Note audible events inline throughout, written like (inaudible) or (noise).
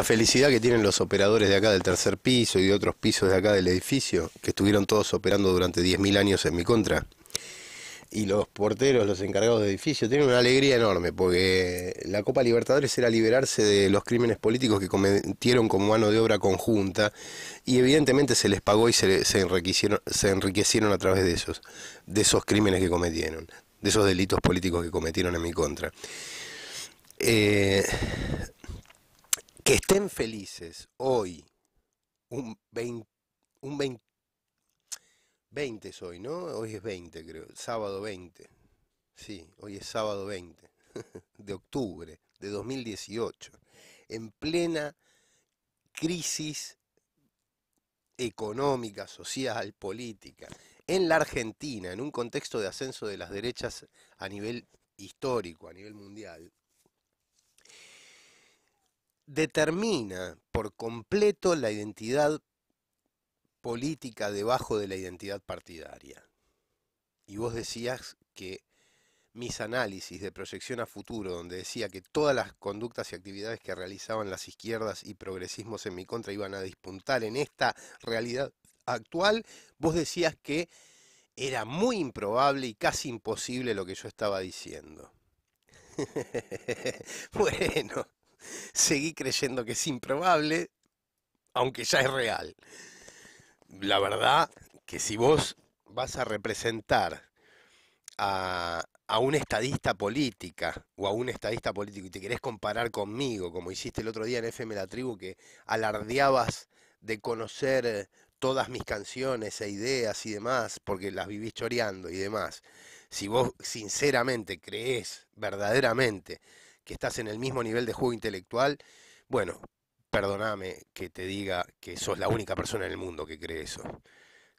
La felicidad que tienen los operadores de acá del tercer piso y de otros pisos de acá del edificio, que estuvieron todos operando durante 10.000 años en mi contra. Y los porteros, los encargados de edificio, tienen una alegría enorme, porque la Copa Libertadores era liberarse de los crímenes políticos que cometieron como mano de obra conjunta, y evidentemente se les pagó y se, enriquecieron, se enriquecieron a través de esos, de esos crímenes que cometieron, de esos delitos políticos que cometieron en mi contra. Eh, Estén felices hoy, un 20, un 20, 20 es hoy, ¿no? Hoy es 20, creo, sábado 20. Sí, hoy es sábado 20 (laughs) de octubre de 2018, en plena crisis económica, social, política, en la Argentina, en un contexto de ascenso de las derechas a nivel histórico, a nivel mundial, determina por completo la identidad política debajo de la identidad partidaria. Y vos decías que mis análisis de proyección a futuro, donde decía que todas las conductas y actividades que realizaban las izquierdas y progresismos en mi contra iban a dispuntar en esta realidad actual, vos decías que era muy improbable y casi imposible lo que yo estaba diciendo. (laughs) bueno, (laughs) seguí creyendo que es improbable, aunque ya es real. La verdad que si vos vas a representar a, un estadista política o a un estadista político y te querés comparar conmigo, como hiciste el otro día en FM La Tribu, que alardeabas de conocer todas mis canciones e ideas y demás, porque las vivís choreando y demás. Si vos sinceramente crees, verdaderamente que estás en el mismo nivel de juego intelectual, bueno, perdóname que te diga que sos la única persona en el mundo que cree eso.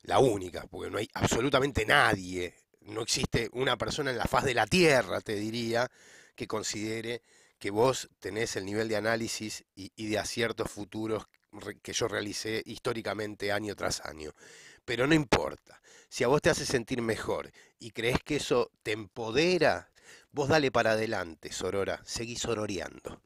La única, porque no hay absolutamente nadie, no existe una persona en la faz de la Tierra, te diría, que considere que vos tenés el nivel de análisis y, y de aciertos futuros que yo realicé históricamente año tras año. Pero no importa, si a vos te hace sentir mejor y crees que eso te empodera, Vos dale para adelante, Sorora, seguí sororeando.